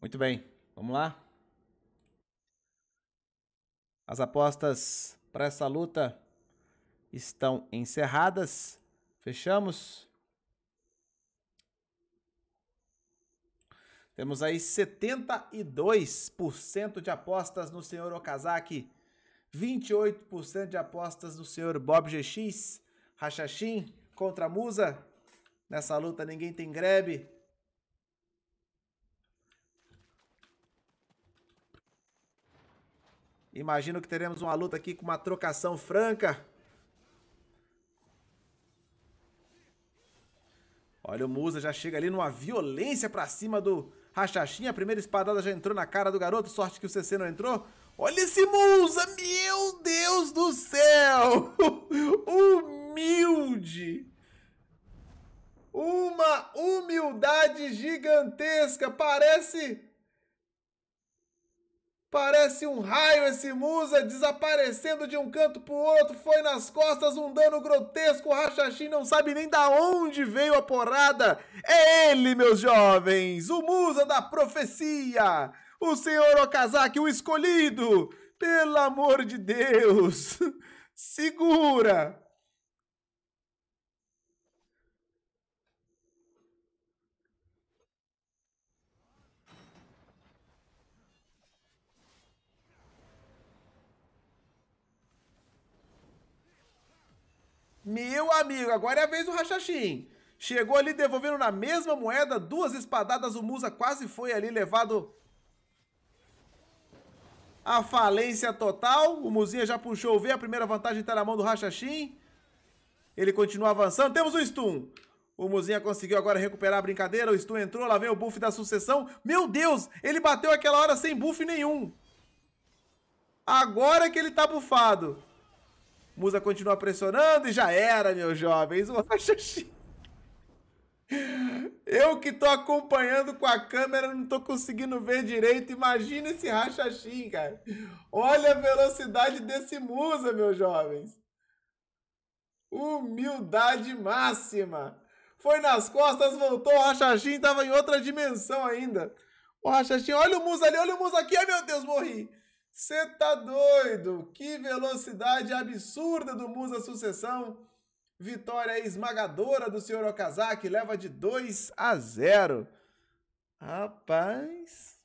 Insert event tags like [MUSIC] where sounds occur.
Muito bem, vamos lá? As apostas para essa luta estão encerradas. Fechamos. Temos aí 72% de apostas no senhor Okazaki, 28% de apostas no senhor Bob GX, Rachachin contra Musa. Nessa luta ninguém tem greve. Imagino que teremos uma luta aqui com uma trocação franca. Olha o Musa, já chega ali numa violência pra cima do Rachachinha. A primeira espadada já entrou na cara do garoto, sorte que o CC não entrou. Olha esse Musa, meu Deus do céu! [LAUGHS] Humilde! Uma humildade gigantesca, parece Parece um raio esse Musa desaparecendo de um canto pro outro, foi nas costas um dano grotesco, o Rachachim não sabe nem da onde veio a porrada. É ele, meus jovens, o Musa da profecia, o senhor Okazaki, o escolhido. Pelo amor de Deus, [LAUGHS] segura. Meu amigo, agora é a vez do Rachachim. Chegou ali devolvendo na mesma moeda, duas espadadas, o Musa quase foi ali levado a falência total. O Musinha já puxou o V, a primeira vantagem está na mão do Rachachim. Ele continua avançando, temos o stun. O Muzinha conseguiu agora recuperar a brincadeira, o stun entrou, lá vem o buff da sucessão. Meu Deus, ele bateu aquela hora sem buff nenhum. Agora que ele tá bufado. Musa continua pressionando e já era, meus jovens. O Achaxi. Eu que tô acompanhando com a câmera, não tô conseguindo ver direito. Imagina esse rachachim, cara. Olha a velocidade desse Musa, meus jovens. Humildade máxima. Foi nas costas, voltou. O rachachim tava em outra dimensão ainda. O rachachim, olha o Musa ali, olha o Musa aqui. Ai, meu Deus, morri. Você tá doido? Que velocidade absurda do Musa Sucessão. Vitória esmagadora do senhor Okazaki, leva de 2 a 0. Rapaz,